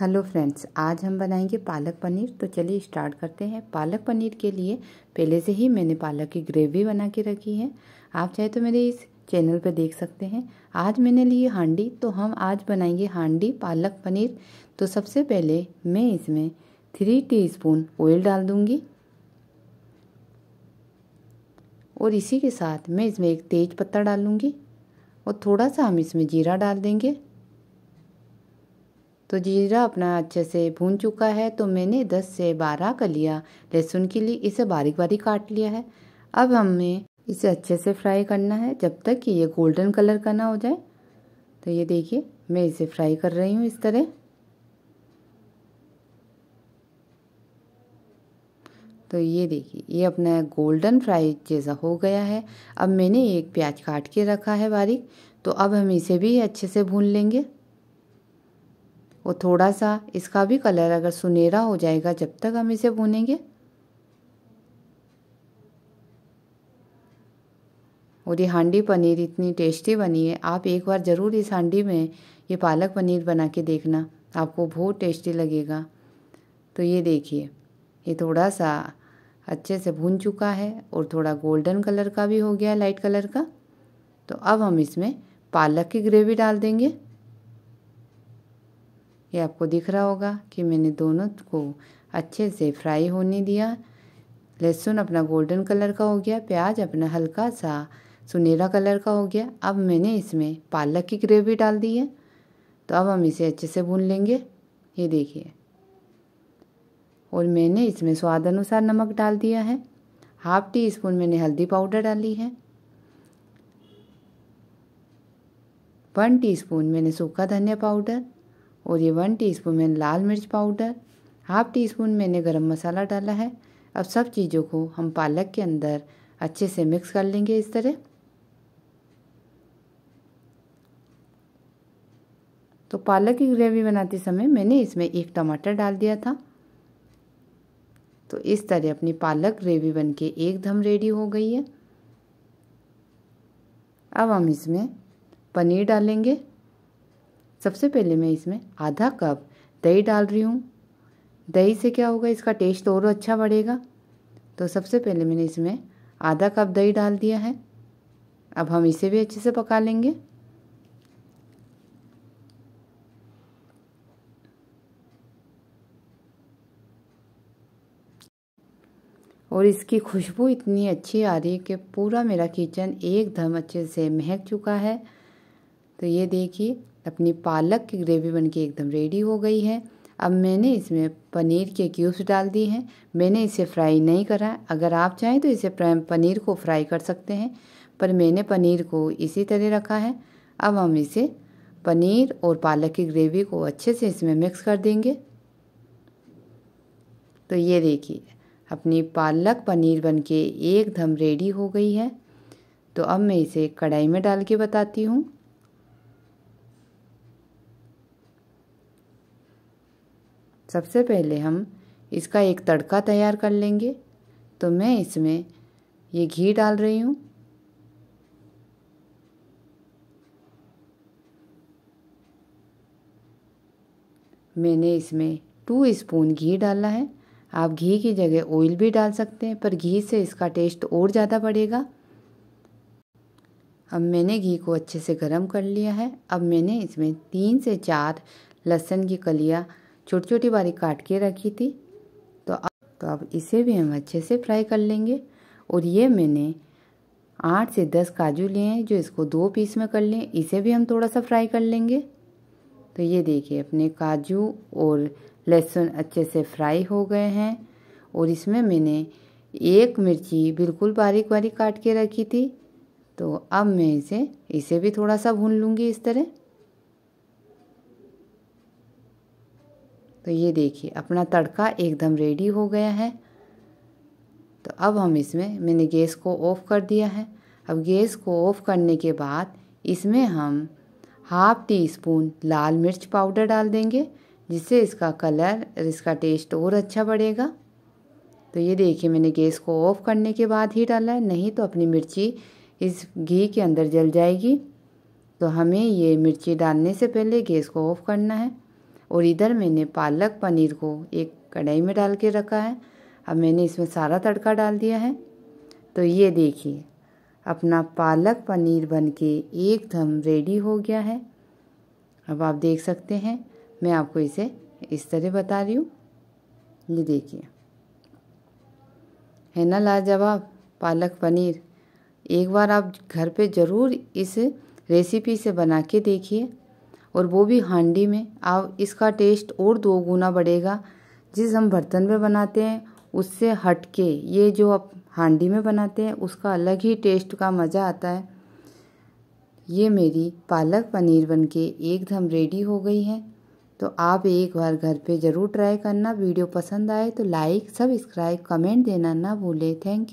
hello friends आज हम बनाएंगे पालक पनीर तो चलिए स्टार्ट करते हैं पालक पनीर के लिए पहले से ही मैंने पालक की ग्रेवी बना के रखी है आप चाहे तो मेरे इस चैनल पर देख सकते हैं आज मैंने लिए हांडी तो हम आज बनाएंगे हांडी पालक पनीर तो सबसे पहले मैं इसमें थ्री टीस्पून ऑयल डाल दूँगी और इसी के साथ मैं इसमें एक तेज पत्ता डालूँगी और थोड़ा सा हम इसमें जीरा डाल देंगे तो जीरा अपना अच्छे से भून चुका है तो मैंने 10 से 12 लिया लहसुन के लिए इसे बारीक बारीक काट लिया है अब हमें इसे अच्छे से फ्राई करना है जब तक कि ये गोल्डन कलर का ना हो जाए तो ये देखिए मैं इसे फ्राई कर रही हूँ इस तरह तो ये देखिए ये अपना गोल्डन फ्राई जैसा हो गया है अब मैंने एक प्याज काट के रखा है बारीक तो अब हम इसे भी अच्छे से भून लेंगे और थोड़ा सा इसका भी कलर अगर सुनहरा हो जाएगा जब तक हम इसे बुनेंगे और ये हांडी पनीर इतनी टेस्टी बनी है आप एक बार ज़रूर इस हांडी में ये पालक पनीर बना के देखना आपको बहुत टेस्टी लगेगा तो ये देखिए ये थोड़ा सा अच्छे से भून चुका है और थोड़ा गोल्डन कलर का भी हो गया लाइट कलर का तो अब हम इसमें पालक की ग्रेवी डाल देंगे ये आपको दिख रहा होगा कि मैंने दोनों को अच्छे से फ्राई होने दिया लहसुन अपना गोल्डन कलर का हो गया प्याज अपना हल्का सा सुनहरा कलर का हो गया अब मैंने इसमें पालक की ग्रेवी डाल दी है तो अब हम इसे अच्छे से भून लेंगे ये देखिए और मैंने इसमें स्वाद अनुसार नमक डाल दिया है हाफ टी स्पून मैंने हल्दी पाउडर डाली है वन टीस्पून मैंने सूखा धनिया पाउडर और ये वन टीस्पून मैंने लाल मिर्च पाउडर हाफ टी स्पून मैंने गरम मसाला डाला है अब सब चीज़ों को हम पालक के अंदर अच्छे से मिक्स कर लेंगे इस तरह तो पालक की ग्रेवी बनाते समय मैंने इसमें एक टमाटर डाल दिया था तो इस तरह अपनी पालक ग्रेवी बनके एकदम रेडी हो गई है अब हम इसमें पनीर डालेंगे सबसे पहले मैं इसमें आधा कप दही डाल रही हूँ दही से क्या होगा इसका टेस्ट और अच्छा बढ़ेगा तो सबसे पहले मैंने इसमें आधा कप दही डाल दिया है अब हम इसे भी अच्छे से पका लेंगे और इसकी खुशबू इतनी अच्छी आ रही है कि पूरा मेरा किचन एकदम अच्छे से महक चुका है तो ये देखिए अपनी पालक की ग्रेवी बन के एकदम रेडी हो गई है अब मैंने इसमें पनीर के क्यूब्स डाल दिए हैं मैंने इसे फ्राई नहीं करा अगर आप चाहें तो इसे पनीर को फ्राई कर सकते हैं पर मैंने पनीर को इसी तरह रखा है अब हम इसे पनीर और पालक की ग्रेवी को अच्छे से इसमें मिक्स कर देंगे तो ये देखिए अपनी पालक पनीर बनके एकदम रेडी हो गई है तो अब मैं इसे कढ़ाई में डाल के बताती हूँ सबसे पहले हम इसका एक तड़का तैयार कर लेंगे तो मैं इसमें ये घी डाल रही हूँ मैंने इसमें टू स्पून घी डाला है आप घी की जगह ऑयल भी डाल सकते हैं पर घी से इसका टेस्ट और ज़्यादा बढ़ेगा अब मैंने घी को अच्छे से गर्म कर लिया है अब मैंने इसमें तीन से चार लहसुन की कलियाँ छोटी छोटी बारी काट के रखी थी तो अब तो अब इसे भी हम अच्छे से फ्राई कर लेंगे और ये मैंने आठ से दस काजू लिए हैं जो इसको दो पीस में कर लें इसे भी हम थोड़ा सा फ्राई कर लेंगे तो ये देखिए अपने काजू और लहसुन अच्छे से फ्राई हो गए हैं और इसमें मैंने एक मिर्ची बिल्कुल बारीक बारीक काट के रखी थी तो अब मैं इसे इसे भी थोड़ा सा भून लूँगी इस तरह तो ये देखिए अपना तड़का एकदम रेडी हो गया है तो अब हम इसमें मैंने गैस को ऑफ़ कर दिया है अब गैस को ऑफ़ करने के बाद इसमें हम हाफ टी स्पून लाल मिर्च पाउडर डाल देंगे जिससे इसका कलर और इसका टेस्ट और अच्छा बढ़ेगा तो ये देखिए मैंने गैस को ऑफ़ करने के बाद ही डाला है नहीं तो अपनी मिर्ची इस घी के अंदर जल जाएगी तो हमें ये मिर्ची डालने से पहले गैस को ऑफ़ करना है और इधर मैंने पालक पनीर को एक कढ़ाई में डाल के रखा है अब मैंने इसमें सारा तड़का डाल दिया है तो ये देखिए अपना पालक पनीर बन के एकदम रेडी हो गया है अब आप देख सकते हैं मैं आपको इसे इस तरह बता रही हूँ ये देखिए है ना लाजवाब पालक पनीर एक बार आप घर पे ज़रूर इस रेसिपी से बना के देखिए और वो भी हांडी में अब इसका टेस्ट और दो गुना बढ़ेगा जिस हम बर्तन में बनाते हैं उससे हट के ये जो आप हांडी में बनाते हैं उसका अलग ही टेस्ट का मज़ा आता है ये मेरी पालक पनीर बनके एकदम रेडी हो गई है तो आप एक बार घर पे ज़रूर ट्राई करना वीडियो पसंद आए तो लाइक सब्सक्राइब कमेंट देना ना भूलें थैंक यू